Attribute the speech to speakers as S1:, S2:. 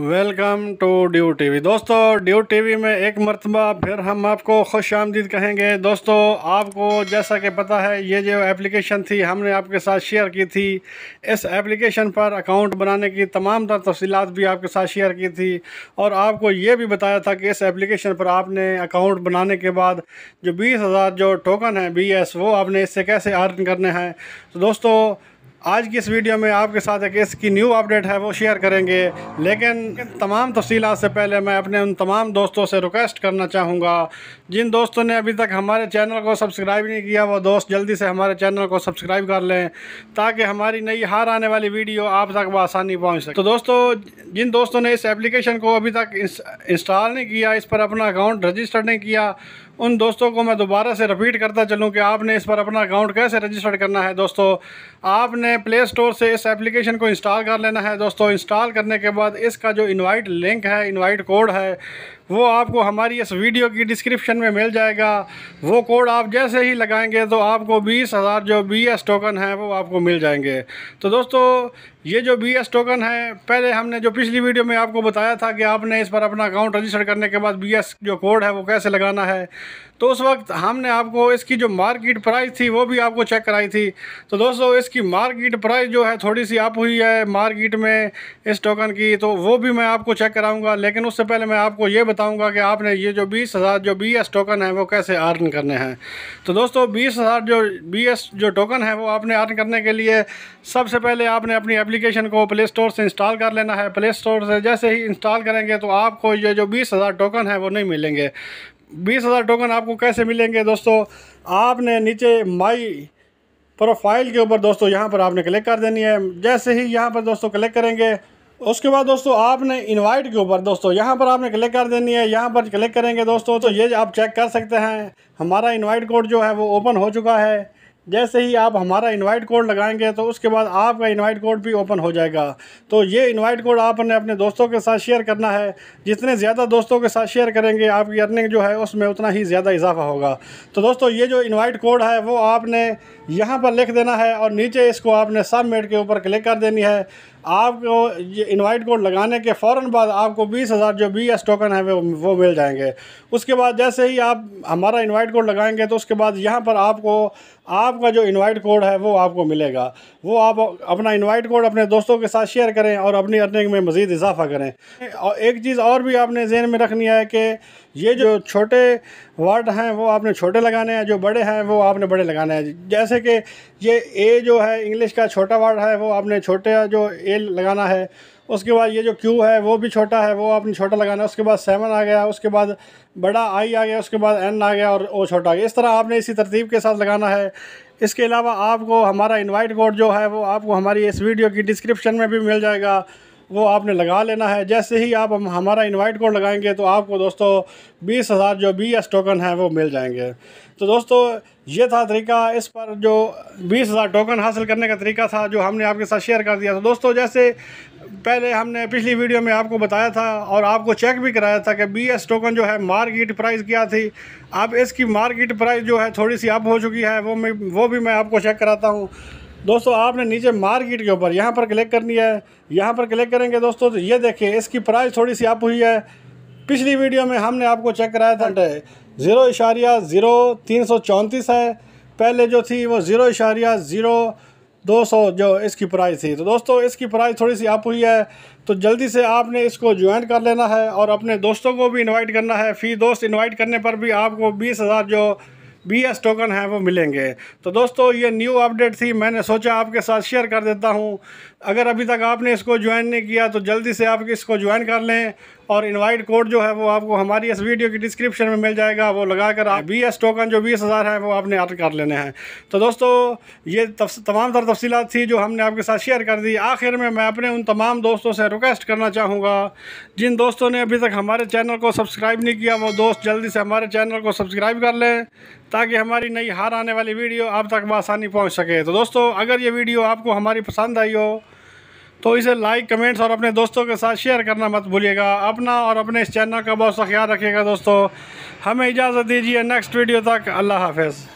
S1: welcome to ड्यू टी दोस्तों ड्यू टी में एक मरतबा फिर हम आपको खुश आमदीद कहेंगे दोस्तों आपको जैसा कि पता है ये जो एप्लीकेशन थी हमने आपके साथ शेयर की थी इस एप्लीकेशन पर अकाउंट बनाने की तमाम तर तफसीत भी आपके साथ शेयर की थी और आपको ये भी बताया था कि इस एप्लीकेशन पर आपने अकाउंट बनाने के बाद जो बीस हज़ार जो टोकन है बी एस वो आपने इससे कैसे अर्न करने हैं तो दोस्तों आज की इस वीडियो में आपके साथ एक इसकी न्यू अपडेट है वो शेयर करेंगे लेकिन तमाम तफसीत से पहले मैं अपने उन तमाम दोस्तों से रिक्वेस्ट करना चाहूँगा जिन दोस्तों ने अभी तक हमारे चैनल को सब्सक्राइब नहीं किया वो दोस्त जल्दी से हमारे चैनल को सब्सक्राइब कर लें ताकि हमारी नई हार आने वाली वीडियो आप तक आसानी पहुँच सके तो दोस्तों जिन दोस्तों ने इस एप्लीकेशन को अभी तक इंस्टॉल नहीं किया इस पर अपना अकाउंट रजिस्टर नहीं किया उन दोस्तों को मैं दोबारा से रिपीट करता चलूँ कि आपने इस पर अपना अकाउंट कैसे रजिस्टर करना है दोस्तों आपने प्ले स्टोर से इस एप्लीकेशन को इंस्टॉल कर लेना है दोस्तों इंस्टॉल करने के बाद इसका जो इनवाइट लिंक है इनवाइट कोड है वो आपको हमारी इस वीडियो की डिस्क्रिप्शन में मिल जाएगा वो कोड आप जैसे ही लगाएंगे तो आपको बीस हज़ार जो बी एस टोकन हैं वो आपको मिल जाएंगे तो दोस्तों ये जो बी एस टोकन है पहले हमने जो पिछली वीडियो में आपको बताया था कि आपने इस पर अपना अकाउंट रजिस्टर करने के बाद बी एस जो कोड है वो कैसे लगाना है तो उस वक्त हमने आपको इसकी जो मार्केट प्राइस थी वो भी आपको चेक कराई थी तो दोस्तों इसकी मार्केट प्राइस जो है थोड़ी सी अप हुई है मार्केट में इस टोकन की तो वो भी मैं आपको चेक कराऊंगा लेकिन उससे पहले मैं आपको ये बताऊंगा कि आपने ये जो बीस हज़ार जो बी एस टोकन है वो कैसे अर्न करने हैं तो दोस्तों बीस हज़ार जो बी एस जो टोकन है वो आपने अर्न करने के लिए सबसे पहले आपने अपनी एप्लीकेशन को प्ले स्टोर से इंस्टॉल कर लेना है प्ले स्टोर से जैसे ही इंस्टॉल करेंगे तो आपको ये जो बीस हज़ार टोकन है वो नहीं मिलेंगे बीस हज़ार टोकन आपको कैसे मिलेंगे दोस्तों आपने नीचे माई प्रोफाइल के ऊपर दोस्तों यहाँ पर आपने क्लिक कर देनी है जैसे ही यहाँ पर दोस्तों क्लिक करेंगे उसके बाद दोस्तों आपने इनवाइट के ऊपर दोस्तों यहाँ पर आपने क्लिक कर देनी है यहाँ पर क्लिक करेंगे दोस्तों तो ये आप चेक कर सकते हैं हमारा इनवाइट कोड जो है वो ओपन हो चुका है जैसे ही आप हमारा इनवाइट कोड लगाएंगे तो उसके बाद आपका इनवाइट कोड भी ओपन हो जाएगा तो ये इनवाइट कोड आपने अपने दोस्तों के साथ शेयर करना है जितने ज़्यादा दोस्तों के साथ शेयर करेंगे आपकी अर्निंग जो है उसमें उतना ही ज़्यादा इजाफा होगा तो दोस्तों ये जो इनवाइट कोड है वो आपने यहाँ पर लिख देना है और नीचे इसको आपने सबमिट के ऊपर क्लिक कर देनी है आपको ये इन्वाइट कोड लगाने के फ़ौर बाद आपको बीस हज़ार जो बी एस टोकन है वो वो मिल जाएंगे उसके बाद जैसे ही आप हमारा इन्वाइट कोड लगाएंगे तो उसके बाद यहाँ पर आपको आप आपका जो इनवाइट कोड है वो आपको मिलेगा वो आप अपना इनवाइट कोड अपने दोस्तों के साथ शेयर करें और अपनी अर्निंग में मज़ीद इजाफा करें और एक चीज़ और भी आपने जहन में रखनी है कि ये जो छोटे वर्ड हैं वो आपने छोटे लगाने हैं जो बड़े हैं वो आपने बड़े लगाने हैं जैसे कि ये ए जो है इंग्लिश का छोटा वर्ड है वो आपने छोटे जो ए लगाना है उसके बाद ये जो क्यू है वो भी छोटा है वो आपने छोटा लगाना है उसके बाद सेवन आ गया उसके बाद बड़ा आई आ गया उसके बाद एन आ गया और ओ छोटा आ गया इस तरह आपने इसी तरतीब के साथ लगाना है इसके अलावा आपको हमारा इनवाइट कोड जो है वो आपको हमारी इस वीडियो की डिस्क्रिप्शन में भी मिल जाएगा वो आपने लगा लेना है जैसे ही आप हम हमारा इनवाइट कोड लगाएंगे तो आपको दोस्तों बीस हज़ार जो बी एस टोकन है वो मिल जाएंगे तो दोस्तों ये था तरीका इस पर जो बीस हज़ार टोकन हासिल करने का तरीका था जो हमने आपके साथ शेयर कर दिया तो दोस्तों जैसे पहले हमने पिछली वीडियो में आपको बताया था और आपको चेक भी कराया था कि बी एस टोकन जो है मार्केट प्राइस क्या थी अब इसकी मार्केट प्राइस जो है थोड़ी सी अप हो चुकी है वो मैं वो भी मैं आपको चेक कराता हूँ दोस्तों आपने नीचे मार्केट के ऊपर यहाँ पर क्लिक करनी है यहाँ पर क्लिक करेंगे दोस्तों तो ये देखिए इसकी प्राइस थोड़ी सी अप हुई है पिछली वीडियो में हमने आपको चेक कराया था ज़ीरो इशारिया ज़ीरो तीन सौ चौंतीस है पहले जो थी वो ज़ीरो इशारिया ज़ीरो 200 जो इसकी प्राइस थी तो दोस्तों इसकी प्राइस थोड़ी सी अप हुई है तो जल्दी से आपने इसको ज्वाइन कर लेना है और अपने दोस्तों को भी इनवाइट करना है फ़ी दोस्त इनवाइट करने पर भी आपको बीस हज़ार जो बी एस टोकन हैं वो मिलेंगे तो दोस्तों ये न्यू अपडेट थी मैंने सोचा आपके साथ शेयर कर देता हूँ अगर अभी तक आपने इसको ज्वाइन नहीं किया तो जल्दी से आप इसको ज्वाइन कर लें और इनवाइट कोड जो है वो आपको हमारी इस वीडियो की डिस्क्रिप्शन में मिल जाएगा वो लगाकर बी एस टोकन जो बीस हज़ार है वो आपने अर्न कर लेने हैं तो दोस्तों ये तमाम तर तफसीत थी जो हमने आपके साथ शेयर कर दी आखिर में मैं अपने उन तमाम दोस्तों से रिक्वेस्ट करना चाहूँगा जिन दोस्तों ने अभी तक हमारे चैनल को सब्सक्राइब नहीं किया वो दोस्त जल्दी से हमारे चैनल को सब्सक्राइब कर लें ताकि हमारी नई हार आने वाली वीडियो आप तक बसानी पहुँच सके तो दोस्तों अगर ये वीडियो आपको हमारी पसंद आई हो तो इसे लाइक कमेंट्स और अपने दोस्तों के साथ शेयर करना मत भूलिएगा अपना और अपने इस चैनल का बहुत सा ख्याल रखिएगा दोस्तों हमें इजाज़त दीजिए नेक्स्ट वीडियो तक अल्लाह हाफिज़